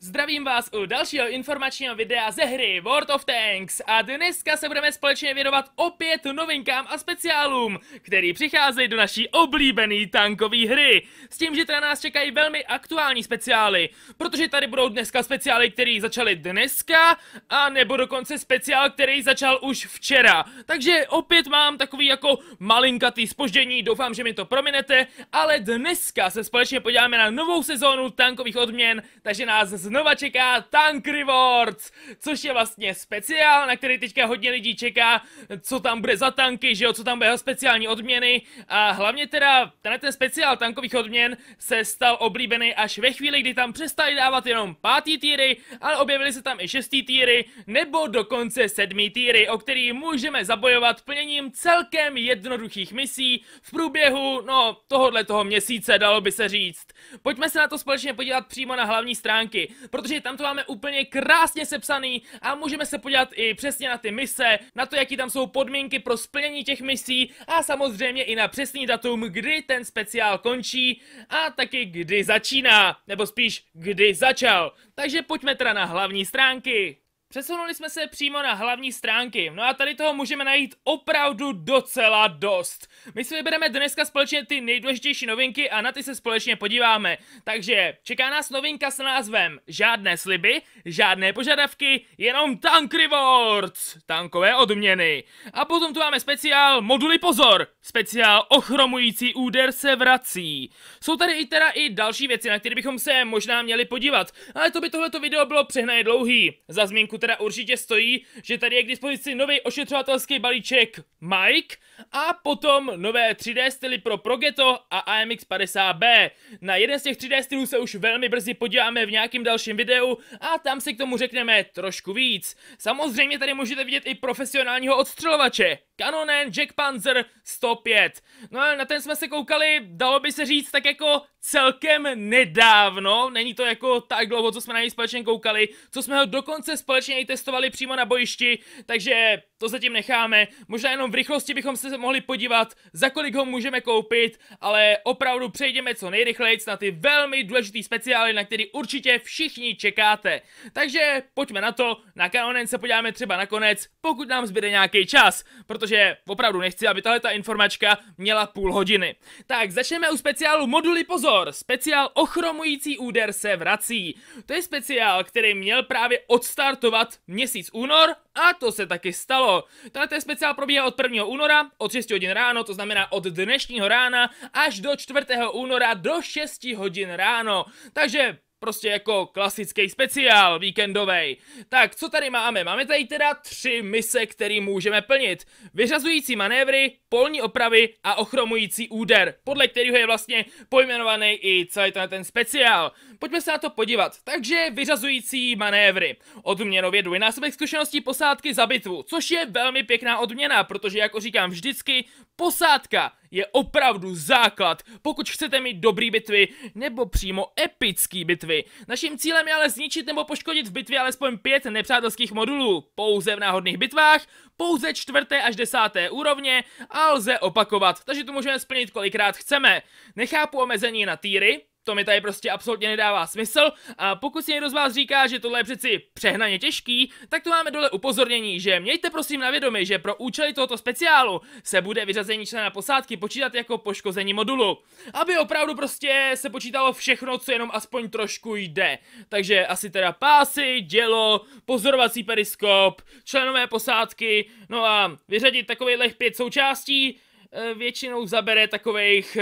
Zdravím vás u dalšího informačního videa ze hry World of Tanks a dneska se budeme společně věnovat opět novinkám a speciálům, který přicházejí do naší oblíbené tankové hry. S tím, že teda nás čekají velmi aktuální speciály, protože tady budou dneska speciály, které začaly dneska, a nebo dokonce speciál, který začal už včera. Takže opět mám takový jako malinkatý spoždění, doufám, že mi to prominete, ale dneska se společně podíváme na novou sezónu tankových odměn, takže nás znova čeká Tank Rewards, což je vlastně speciál, na který teďka hodně lidí čeká, co tam bude za tanky, že jo, co tam bude speciální odměny a hlavně teda tenhle ten speciál tankových odměn se stal oblíbený až ve chvíli, kdy tam přestali dávat jenom pátý týry, ale objevily se tam i šestý týry nebo dokonce sedmý týry, o který můžeme zabojovat plněním celkem jednoduchých misí v průběhu, no, tohohle toho měsíce, dalo by se říct. Pojďme se na to společně podívat přímo na hlavní stránky protože tam to máme úplně krásně sepsaný a můžeme se podívat i přesně na ty mise, na to, jaký tam jsou podmínky pro splnění těch misí a samozřejmě i na přesný datum, kdy ten speciál končí a taky kdy začíná, nebo spíš kdy začal. Takže pojďme teda na hlavní stránky. Přesunuli jsme se přímo na hlavní stránky, no a tady toho můžeme najít opravdu docela dost. My si vybereme dneska společně ty nejdůležitější novinky a na ty se společně podíváme. Takže čeká nás novinka s názvem Žádné sliby, žádné požadavky, jenom Tank Rewards, tankové odměny. A potom tu máme speciál Moduly pozor, speciál Ochromující úder se vrací. Jsou tady i teda i další věci, na které bychom se možná měli podívat, ale to by tohleto video bylo přehnaně dlouhý. Za zmínku teda určitě stojí, že tady je k dispozici nový ošetřovatelský balíček Mike a potom nové 3D styly pro Progetto a AMX 50B. Na jeden z těch 3D stylů se už velmi brzy podíváme v nějakém dalším videu a tam si k tomu řekneme trošku víc. Samozřejmě tady můžete vidět i profesionálního odstřelovače, Kanonen Jack Panzer 105. No a na ten jsme se koukali, dalo by se říct, tak jako celkem nedávno. Není to jako tak dlouho, co jsme na něj společně koukali, co jsme ho dokonce společně i testovali přímo na bojišti, takže to zatím necháme. Možná jenom v rychlosti bychom se mohli podívat, za kolik ho můžeme koupit, ale opravdu přejdeme co nejrychleji na ty velmi důležitý speciály, na který určitě všichni čekáte. Takže pojďme na to, na Kanonen se podíváme třeba nakonec, pokud nám zbyde nějaký čas, protože protože opravdu nechci, aby tahle ta informačka měla půl hodiny. Tak začneme u speciálu Moduly pozor. Speciál Ochromující úder se vrací. To je speciál, který měl právě odstartovat měsíc únor a to se taky stalo. ten speciál probíhá od 1. února od 6 hodin ráno, to znamená od dnešního rána až do 4. února do 6 hodin ráno. Takže Prostě jako klasický speciál, víkendový. Tak, co tady máme? Máme tady teda tři mise, které můžeme plnit. Vyřazující manévry, polní opravy a ochromující úder, podle kterého je vlastně pojmenovaný i celý ten, ten speciál. Pojďme se na to podívat. Takže vyřazující manévry. Odměnově dvojnásobek zkušeností posádky za bitvu, což je velmi pěkná odměna, protože jako říkám vždycky, posádka je opravdu základ, pokud chcete mít dobrý bitvy, nebo přímo epický bitvy. Naším cílem je ale zničit nebo poškodit v bitvě alespoň pět nepřátelských modulů, pouze v náhodných bitvách, pouze čtvrté až desáté úrovně a lze opakovat, takže to můžeme splnit kolikrát chceme. Nechápu omezení na týry, to mi tady prostě absolutně nedává smysl a pokud si někdo z vás říká, že tohle je přeci přehnaně těžký, tak tu máme dole upozornění, že mějte prosím na vědomí, že pro účely tohoto speciálu se bude vyřazení člena posádky počítat jako poškození modulu. Aby opravdu prostě se počítalo všechno, co jenom aspoň trošku jde. Takže asi teda pásy, dělo, pozorovací periskop, členové posádky, no a vyřadit takových pět součástí, Eh, většinou zabere takových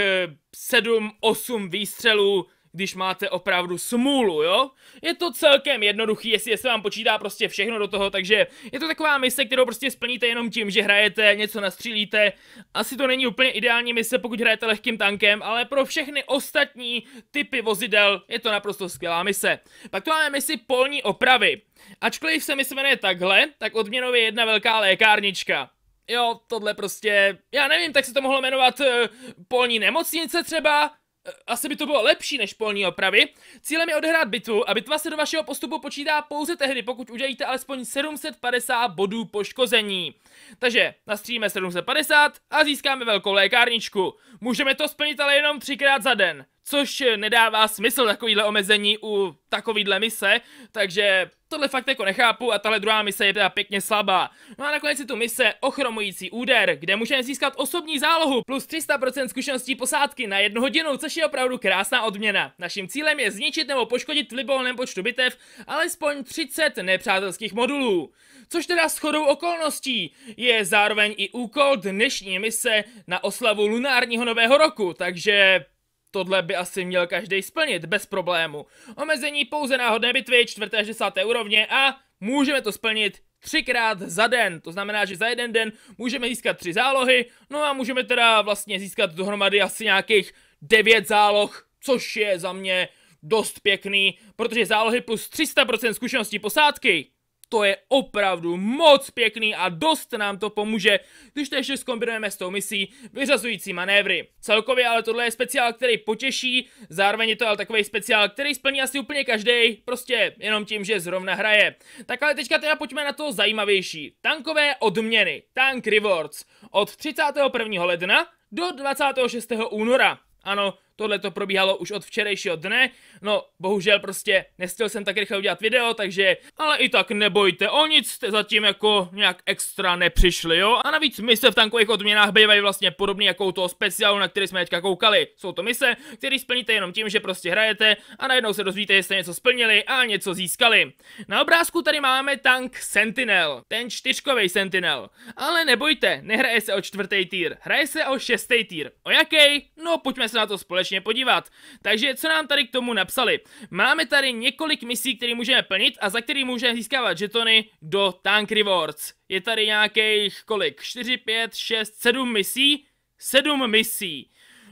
7-8 eh, výstřelů, když máte opravdu smůlu, jo? Je to celkem jednoduchý, jestli, se vám počítá prostě všechno do toho, takže je to taková mise, kterou prostě splníte jenom tím, že hrajete, něco nastřílíte. Asi to není úplně ideální mise, pokud hrajete lehkým tankem, ale pro všechny ostatní typy vozidel je to naprosto skvělá mise. Pak tu máme misi polní opravy. Ačkoliv se mi jmenuje takhle, tak odměnově jedna velká lékárnička jo, tohle prostě, já nevím, tak se to mohlo jmenovat e, polní nemocnice třeba? E, asi by to bylo lepší než polní opravy. Cílem je odehrát bitvu a bitva se do vašeho postupu počítá pouze tehdy, pokud udělíte alespoň 750 bodů poškození. Takže nastříme 750 a získáme velkou lékárničku. Můžeme to splnit ale jenom třikrát za den, což nedává smysl takovýhle omezení u takovýhle mise, takže Tohle fakt jako nechápu a tahle druhá mise je teda pěkně slabá. No a nakonec je tu mise Ochromující úder, kde můžeme získat osobní zálohu plus 300% zkušeností posádky na jednu hodinu, což je opravdu krásná odměna. Naším cílem je zničit nebo poškodit v libovolném počtu bitev alespoň 30 nepřátelských modulů. Což teda shodou okolností je zároveň i úkol dnešní mise na oslavu lunárního nového roku, takže tohle by asi měl každý splnit, bez problému. Omezení pouze náhodné bitvy čtvrté až desáté úrovně a můžeme to splnit třikrát za den. To znamená, že za jeden den můžeme získat tři zálohy, no a můžeme teda vlastně získat dohromady asi nějakých devět záloh, což je za mě dost pěkný, protože zálohy plus 300% zkušeností posádky to je opravdu moc pěkný a dost nám to pomůže, když to ještě zkombinujeme s tou misí vyřazující manévry. Celkově ale tohle je speciál, který potěší, zároveň je to ale takový speciál, který splní asi úplně každý, prostě jenom tím, že zrovna hraje. Tak ale teďka teda pojďme na to zajímavější. Tankové odměny, Tank Rewards, od 31. ledna do 26. února. Ano, Tohle to probíhalo už od včerejšího dne. No, bohužel prostě nestihl jsem tak rychle udělat video, takže... Ale i tak nebojte o nic, jste zatím jako nějak extra nepřišli, jo? A navíc mise v tankových odměnách bývají vlastně podobný jako u toho speciálu, na který jsme teďka koukali. Jsou to mise, které splníte jenom tím, že prostě hrajete a najednou se dozvíte, jestli něco splnili a něco získali. Na obrázku tady máme tank Sentinel, ten čtyřkový Sentinel. Ale nebojte, nehraje se o čtvrtý týr, hraje se o šestý týr. O jaký? No pojďme se na to společně společně podívat. Takže co nám tady k tomu napsali? Máme tady několik misí, které můžeme plnit a za který můžeme získávat žetony do Tank Rewards. Je tady nějakých kolik? 4, 5, 6, 7 misí? 7 misí.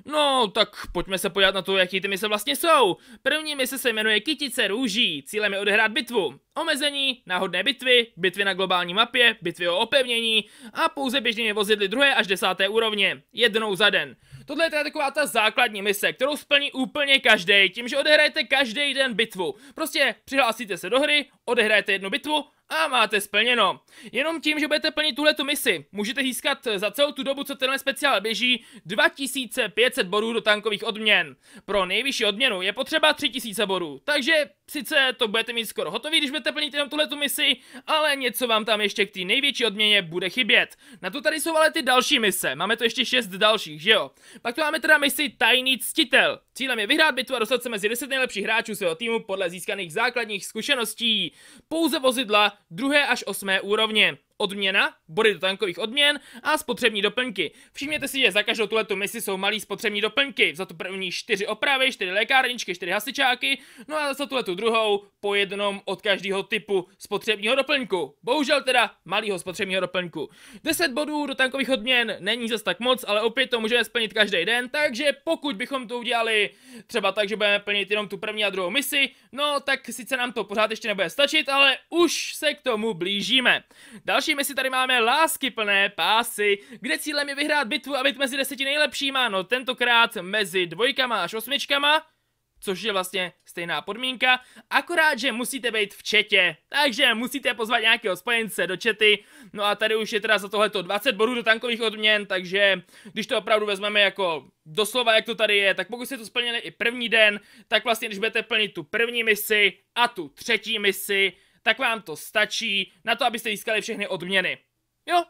No, tak pojďme se podívat na to, jaký ty mise vlastně jsou. První mise se jmenuje Kytice růží, cílem je odehrát bitvu. Omezení, náhodné bitvy, bitvy na globální mapě, bitvy o opevnění a pouze běžně vozidly druhé až desáté úrovně, jednou za den. Tohle je teda taková ta základní mise, kterou splní úplně každý, tím, že odehrajete každý den bitvu. Prostě přihlásíte se do hry, odehrajete jednu bitvu, a máte splněno. Jenom tím, že budete plnit tuhle misi, můžete získat eh, za celou tu dobu, co tenhle speciál běží, 2500 bodů do tankových odměn. Pro nejvyšší odměnu je potřeba 3000 bodů, takže sice to budete mít skoro hotový, když budete plnit jenom tuhle misi, ale něco vám tam ještě k té největší odměně bude chybět. Na to tady jsou ale ty další mise, máme to ještě 6 dalších, že jo? Pak tu máme teda misi Tajný ctitel. Cílem je vyhrát bitvu a dostat se mezi 10 nejlepších hráčů svého týmu podle získaných základních zkušeností. Pouze vozidla, druhé až osmé úrovně odměna, body do tankových odměn a spotřební doplňky. Všimněte si, že za každou tuhletu misi jsou malý spotřební doplňky. Za tu první čtyři opravy, čtyři lékárničky, čtyři hasičáky, no a za tuhletu druhou po jednom od každého typu spotřebního doplňku. Bohužel teda malého spotřebního doplňku. 10 bodů do tankových odměn není zas tak moc, ale opět to můžeme splnit každý den, takže pokud bychom to udělali třeba tak, že budeme plnit jenom tu první a druhou misi, no tak sice nám to pořád ještě nebude stačit, ale už se k tomu blížíme. Další další misi tady máme lásky plné pásy, kde cílem je vyhrát bitvu a být mezi deseti nejlepšíma, no tentokrát mezi dvojkama až osmičkama, což je vlastně stejná podmínka, akorát, že musíte být v četě, takže musíte pozvat nějakého spojence do čety, no a tady už je teda za tohleto 20 bodů do tankových odměn, takže když to opravdu vezmeme jako doslova, jak to tady je, tak pokud jste to splnili i první den, tak vlastně když budete plnit tu první misi a tu třetí misi, tak vám to stačí na to, abyste získali všechny odměny. Jo,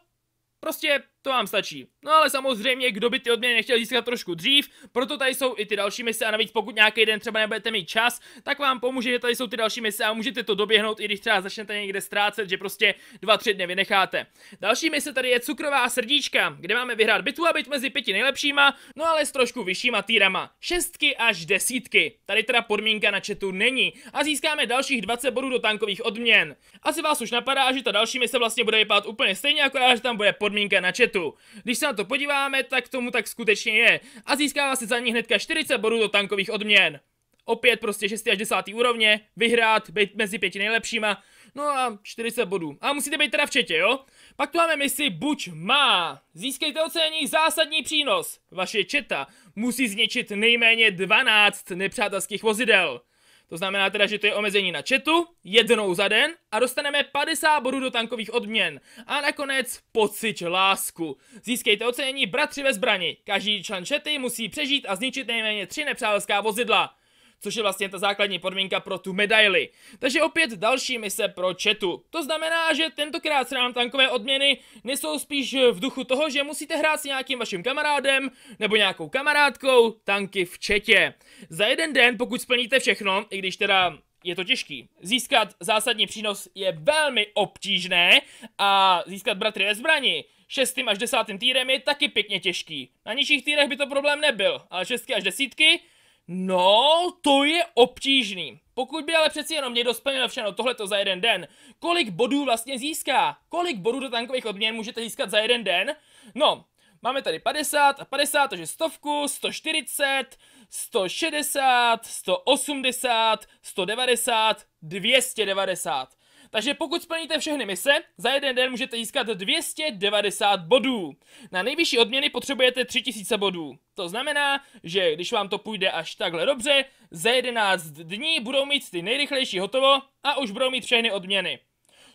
prostě to vám stačí. No ale samozřejmě, kdo by ty odměny nechtěl získat trošku dřív, proto tady jsou i ty další mise a navíc pokud nějaký den třeba nebudete mít čas, tak vám pomůže, že tady jsou ty další mise a můžete to doběhnout, i když třeba začnete někde ztrácet, že prostě 2-3 dny vynecháte. Další mise tady je cukrová srdíčka, kde máme vyhrát bitvu a být mezi pěti nejlepšíma, no ale s trošku vyššíma týrama. Šestky až desítky. Tady teda podmínka na četu není a získáme dalších 20 bodů do tankových odměn. Asi vás už napadá, že ta další mise vlastně bude vypadat úplně stejně, akorát, že tam bude podmínka na četu světu. Když se na to podíváme, tak tomu tak skutečně je. A získává se za ní hnedka 40 bodů do tankových odměn. Opět prostě 6. až 10. úrovně, vyhrát, být mezi pěti nejlepšíma, no a 40 bodů. A musíte být teda v četě, jo? Pak tu máme misi Buď má. Získejte ocenění zásadní přínos. Vaše četa musí zničit nejméně 12 nepřátelských vozidel. To znamená teda, že to je omezení na chatu, jednou za den a dostaneme 50 bodů do tankových odměn. A nakonec pocit lásku. Získejte ocenění bratři ve zbrani. Každý člen čety musí přežít a zničit nejméně tři nepřátelská vozidla což je vlastně ta základní podmínka pro tu medaili. Takže opět další mise pro četu. To znamená, že tentokrát se nám tankové odměny nesou spíš v duchu toho, že musíte hrát s nějakým vaším kamarádem nebo nějakou kamarádkou tanky v četě. Za jeden den, pokud splníte všechno, i když teda je to těžký. Získat zásadní přínos je velmi obtížné a získat bratry ve zbrani šestým až desátým týrem je taky pěkně těžký. Na nižších týrech by to problém nebyl, ale šestky až desítky No, to je obtížný. Pokud by ale přeci jenom někdo splnil všechno tohleto za jeden den, kolik bodů vlastně získá? Kolik bodů do tankových odměn můžete získat za jeden den? No, máme tady 50 a 50, takže stovku, 140, 160, 180, 190, 290. Takže pokud splníte všechny mise, za jeden den můžete získat 290 bodů. Na nejvyšší odměny potřebujete 3000 bodů. To znamená, že když vám to půjde až takhle dobře, za 11 dní budou mít ty nejrychlejší hotovo a už budou mít všechny odměny.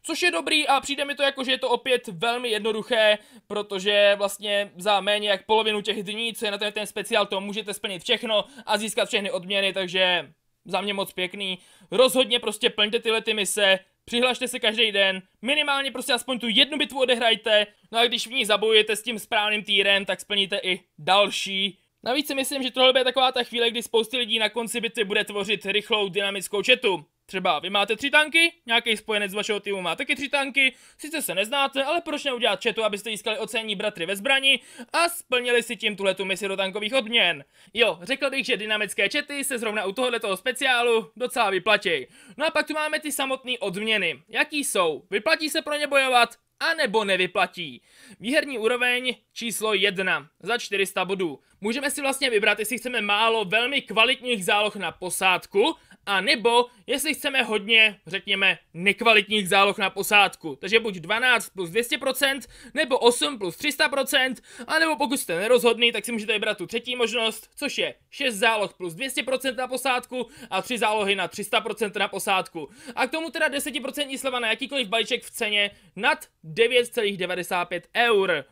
Což je dobrý a přijde mi to jako, že je to opět velmi jednoduché, protože vlastně za méně jak polovinu těch dní, co je na ten, speciál, to můžete splnit všechno a získat všechny odměny, takže za mě moc pěkný. Rozhodně prostě plňte tyhle ty mise, Přihlašte se každý den, minimálně prostě aspoň tu jednu bitvu odehrajte, no a když v ní zabojujete s tím správným týrem, tak splníte i další. Navíc si myslím, že tohle bude taková ta chvíle, kdy spousty lidí na konci bitvy bude tvořit rychlou dynamickou četu. Třeba vy máte tři tanky, nějaký spojenec z vašeho týmu má taky tři tanky, sice se neznáte, ale proč neudělat četu, abyste získali ocenění, bratry ve zbrani a splnili si tím tuhletu misi do tankových odměn. Jo, řekl bych, že dynamické čety se zrovna u tohoto speciálu docela vyplatí. No a pak tu máme ty samotné odměny. Jaký jsou? Vyplatí se pro ně bojovat? a nebo nevyplatí. Výherní úroveň číslo 1 za 400 bodů. Můžeme si vlastně vybrat, jestli chceme málo velmi kvalitních záloh na posádku, a nebo jestli chceme hodně, řekněme, nekvalitních záloh na posádku. Takže buď 12 plus 200%, nebo 8 plus 300%, a nebo pokud jste nerozhodný, tak si můžete vybrat tu třetí možnost, což je 6 záloh plus 200% na posádku a 3 zálohy na 300% na posádku. A k tomu teda 10% sleva na jakýkoliv balíček v ceně nad 9,95 eur.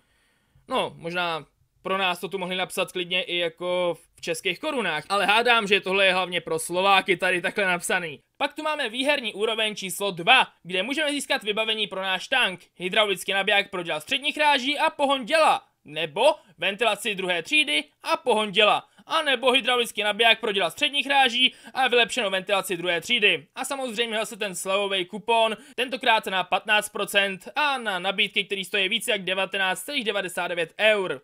No, možná pro nás to tu mohli napsat klidně i jako v českých korunách, ale hádám, že tohle je hlavně pro Slováky tady takhle napsaný. Pak tu máme výherní úroveň číslo 2, kde můžeme získat vybavení pro náš tank, hydraulický nabiják pro děla středních ráží a pohon děla, nebo ventilaci druhé třídy a pohon děla, a nebo hydraulický nabiják pro děla středních ráží a vylepšenou ventilaci druhé třídy. A samozřejmě se ten slevový kupon, tentokrát na 15% a na nabídky, které stojí více jak 19,99 eur.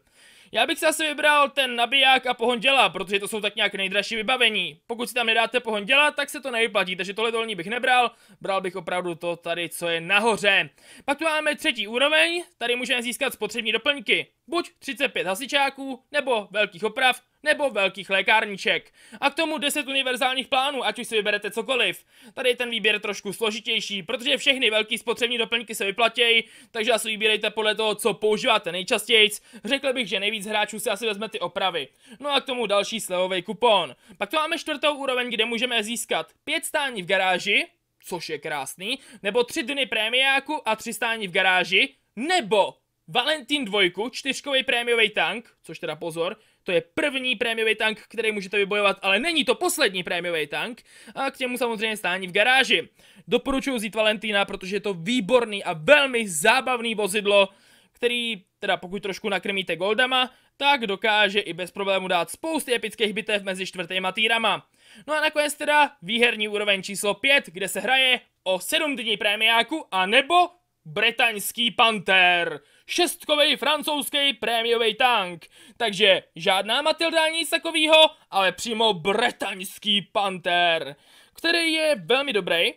Já bych asi vybral ten nabiják a pohon děla, protože to jsou tak nějak nejdražší vybavení. Pokud si tam nedáte pohon děla, tak se to nevyplatí, takže tohle dolní bych nebral, bral bych opravdu to tady, co je nahoře. Pak tu máme třetí úroveň, tady můžeme získat spotřební doplňky. Buď 35 hasičáků, nebo velkých oprav, nebo velkých lékárniček. A k tomu 10 univerzálních plánů, ať už si vyberete cokoliv. Tady je ten výběr trošku složitější, protože všechny velké spotřební doplňky se vyplatějí, takže asi vybírejte podle toho, co používáte nejčastěji. Řekl bych, že nejvíc hráčů si asi vezme ty opravy. No a k tomu další slevový kupon. Pak to máme čtvrtou úroveň, kde můžeme získat 5 stání v garáži, což je krásný, nebo 3 dny prémiáku a 3 stání v garáži, nebo Valentín dvojku, čtyřkový prémiový tank, což teda pozor, to je první prémiový tank, který můžete vybojovat, ale není to poslední prémiový tank. A k němu samozřejmě stání v garáži. Doporučuji vzít Valentína, protože je to výborný a velmi zábavný vozidlo, který, teda pokud trošku nakrmíte goldama, tak dokáže i bez problému dát spousty epických bitev mezi čtvrtýma týrama. No a nakonec teda výherní úroveň číslo 5, kde se hraje o 7 dní prémiáku a nebo bretaňský panter, šestkový francouzský prémiový tank. Takže žádná Matilda nic takového, ale přímo bretaňský panter, který je velmi dobrý.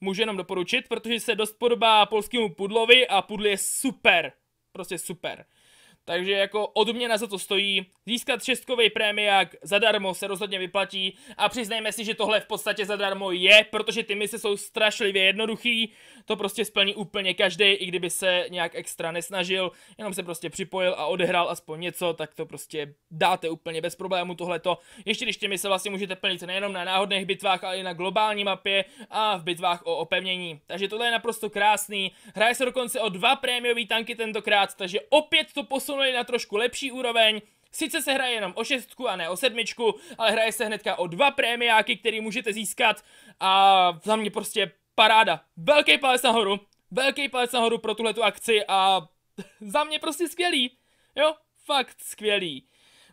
Můžu jenom doporučit, protože se dost podobá polskému pudlovi a pudl je super. Prostě super. Takže jako odměna za to stojí, získat šestkový prémiák zadarmo se rozhodně vyplatí a přiznejme si, že tohle v podstatě zadarmo je, protože ty mise jsou strašlivě jednoduchý, to prostě splní úplně každý, i kdyby se nějak extra nesnažil, jenom se prostě připojil a odehrál aspoň něco, tak to prostě dáte úplně bez problému tohleto. Ještě když ty mise vlastně můžete plnit nejenom na náhodných bitvách, ale i na globální mapě a v bitvách o opevnění. Takže tohle je naprosto krásný. Hraje se dokonce o dva prémiový tanky tentokrát, takže opět to posun posunuli na trošku lepší úroveň, Sice se hraje jenom o šestku a ne o sedmičku, ale hraje se hnedka o dva prémiáky, který můžete získat a za mě prostě paráda. Velký palec nahoru, velký palec nahoru pro tuhle akci a za mě prostě skvělý, jo, fakt skvělý.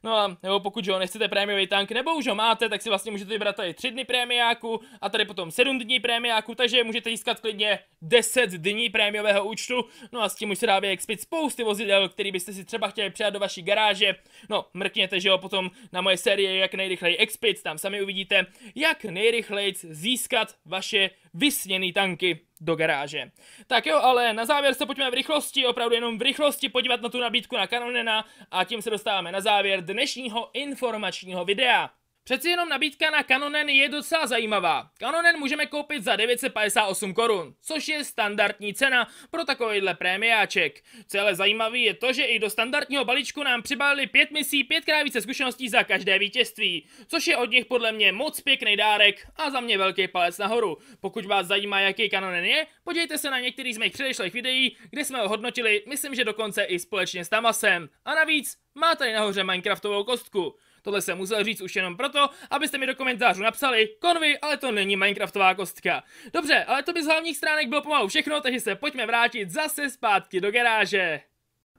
No a nebo pokud že ho nechcete prémiový tank, nebo už ho máte, tak si vlastně můžete vybrat tady 3 dny prémiáku a tady potom 7 dní prémiáku, takže můžete získat klidně 10 dní prémiového účtu. No a s tím už se dá vyexpit spousty vozidel, který byste si třeba chtěli přijat do vaší garáže. No, mrkněte, že jo, potom na moje série jak nejrychleji expit, tam sami uvidíte, jak nejrychleji získat vaše vysněný tanky do garáže. Tak jo, ale na závěr se pojďme v rychlosti, opravdu jenom v rychlosti podívat na tu nabídku na Canonena a tím se dostáváme na závěr dnešního informačního videa. Přeci jenom nabídka na Canonen je docela zajímavá. Canonen můžeme koupit za 958 korun, což je standardní cena pro takovýhle prémiáček. Celé zajímavý je to, že i do standardního balíčku nám přibalili pět misí, pětkrát více zkušeností za každé vítězství, což je od nich podle mě moc pěkný dárek a za mě velký palec nahoru. Pokud vás zajímá, jaký Canonen je, podívejte se na některý z mých předešlých videí, kde jsme ho hodnotili, myslím, že dokonce i společně s Tamasem. A navíc má tady nahoře Minecraftovou kostku. Tohle jsem musel říct už jenom proto, abyste mi do komentářů napsali, konvy, ale to není Minecraftová kostka. Dobře, ale to by z hlavních stránek bylo pomalu všechno, takže se pojďme vrátit zase zpátky do garáže.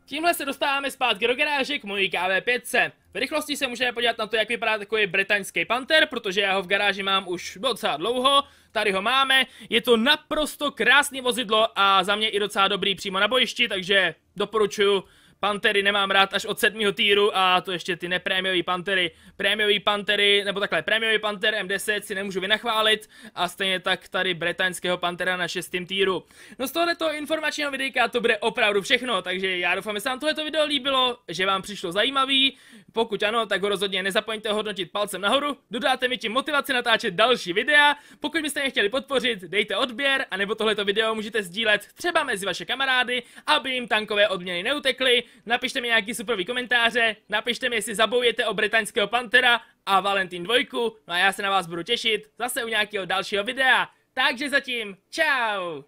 Tímhle se dostáváme zpátky do garáže k mojí KV5. V rychlosti se můžeme podívat na to, jak vypadá takový bretaňský panter, protože já ho v garáži mám už docela dlouho. Tady ho máme, je to naprosto krásný vozidlo a za mě i docela dobrý přímo na bojišti, takže doporučuju Pantery nemám rád až od sedmého týru a to ještě ty neprémiový pantery. Prémiový pantery, nebo takhle, prémiový panter M10 si nemůžu vynachválit a stejně tak tady bretaňského pantera na šestém týru. No z tohoto informačního videa to bude opravdu všechno, takže já doufám, že se vám tohleto video líbilo, že vám přišlo zajímavý. Pokud ano, tak ho rozhodně nezapomeňte hodnotit palcem nahoru, dodáte mi tím motivaci natáčet další videa. Pokud byste mě chtěli podpořit, dejte odběr, anebo tohleto video můžete sdílet třeba mezi vaše kamarády, aby jim tankové odměny neutekly napište mi nějaký superový komentáře, napište mi, jestli zaboujete o Britaňského pantera a Valentín dvojku, no a já se na vás budu těšit zase u nějakého dalšího videa. Takže zatím, čau!